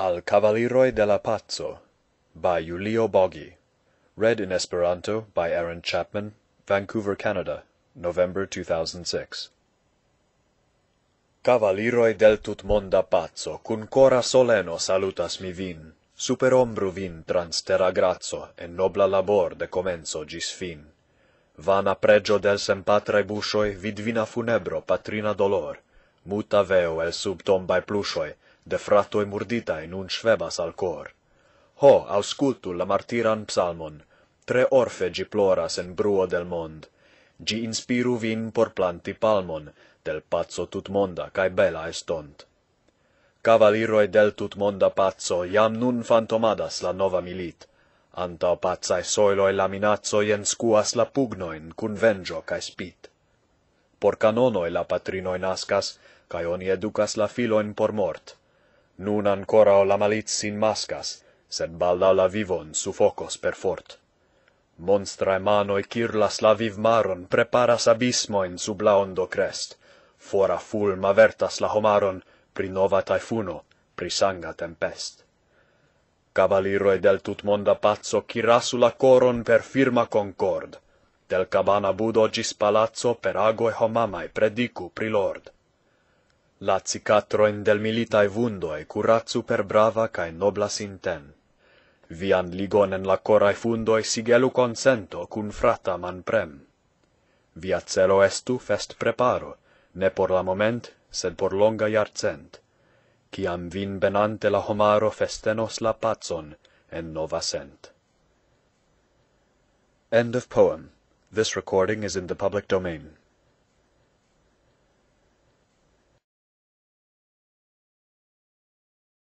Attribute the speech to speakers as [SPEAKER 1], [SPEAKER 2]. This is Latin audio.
[SPEAKER 1] Al Cavaliroi della Pazzo By Julio Boggi Read in Esperanto by Aaron Chapman Vancouver, Canada, November 2006 Cavaliroi del tutmonda pazzo, Cun cora soleno salutas mi vin, Super ombru vin trans terra grazo, En nobla labor de comenzo gis fin. Vana pregio del sempatrae bushoi, Vidvina funebro patrina dolor, Mutaveo el sub tombae plushoi, de fratoi e nun in schwebas al cor ho auscultu la martiran psalmon tre orfe gi ploras sen bruo del mond gi inspiru vin por planti palmon del pazzo tut monda kai bella estont cavaliro e del tut monda pazzo jam nun fantomadas la nova milit Anta pazza e soilo e laminazzo ien scuas la pugnoin cun vengio cae spit. Por canono e la patrinoi in ascas, oni educas la filoin por mort nun ancora la maliz in mascas, sed balda la vivon su focos per fort. Monstra e mano e cirlas la viv maron preparas abismo in su blaondo crest, fora fulma vertas la homaron, pri nova taifuno, pri sanga tempest. Cavaliroi del tut monda pazzo cirasu la coron per firma concord, del cabana budo gis palazzo per ago e homamae predicu pri lord la cicatro in del militae vundoe curat super brava ca nobla sinten. Vian ligon en la corae fundoe sigelu consento cun frata man prem. Via celo estu fest preparo, ne por la moment, sed por longa iarcent. Ciam vin benante la homaro festenos la pazon en nova sent. End of poem. This recording is in the public domain.